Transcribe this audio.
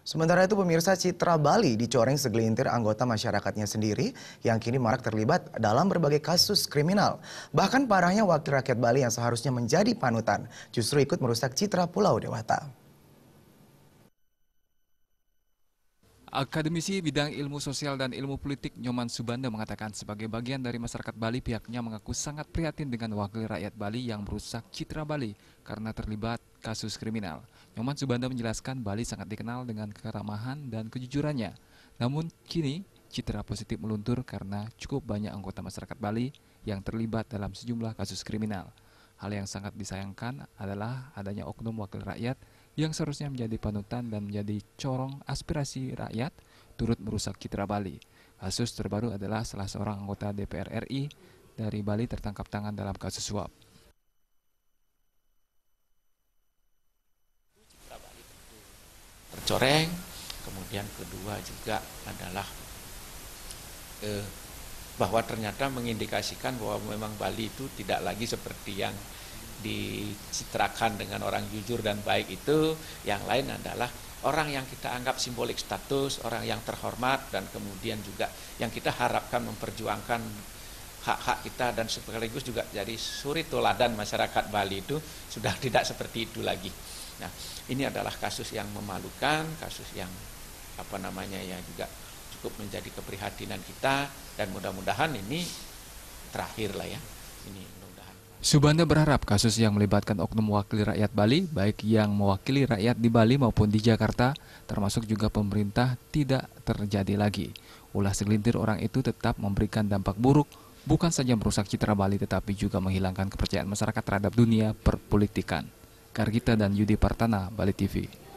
Sementara itu pemirsa Citra Bali dicoreng segelintir anggota masyarakatnya sendiri yang kini marak terlibat dalam berbagai kasus kriminal. Bahkan parahnya wakil rakyat Bali yang seharusnya menjadi panutan justru ikut merusak citra Pulau Dewata. Akademisi bidang ilmu sosial dan ilmu politik Nyoman Subanda mengatakan sebagai bagian dari masyarakat Bali pihaknya mengaku sangat prihatin dengan wakil rakyat Bali yang merusak citra Bali karena terlibat kasus kriminal. Nyoman Subanda menjelaskan Bali sangat dikenal dengan keramahan dan kejujurannya. Namun kini citra positif meluntur karena cukup banyak anggota masyarakat Bali yang terlibat dalam sejumlah kasus kriminal. Hal yang sangat disayangkan adalah adanya oknum wakil rakyat yang seharusnya menjadi panutan dan menjadi corong aspirasi rakyat turut merusak citra Bali. Kasus terbaru adalah salah seorang anggota DPR RI dari Bali tertangkap tangan dalam kasus suap. Tercoreng, kemudian kedua juga adalah eh, bahwa ternyata mengindikasikan bahwa memang Bali itu tidak lagi seperti yang dicitrakan dengan orang jujur dan baik itu yang lain adalah orang yang kita anggap simbolik status, orang yang terhormat dan kemudian juga yang kita harapkan memperjuangkan hak-hak kita dan sekaligus juga jadi suri toladan masyarakat Bali itu sudah tidak seperti itu lagi. Nah, ini adalah kasus yang memalukan, kasus yang apa namanya ya juga cukup menjadi keprihatinan kita dan mudah-mudahan ini terakhir lah ya. Ini Subanda berharap kasus yang melibatkan oknum wakil rakyat Bali, baik yang mewakili rakyat di Bali maupun di Jakarta, termasuk juga pemerintah, tidak terjadi lagi. Ulah segelintir orang itu tetap memberikan dampak buruk, bukan saja merusak citra Bali tetapi juga menghilangkan kepercayaan masyarakat terhadap dunia perpolitikan. Kargita dan Yudi Partana, Bali TV.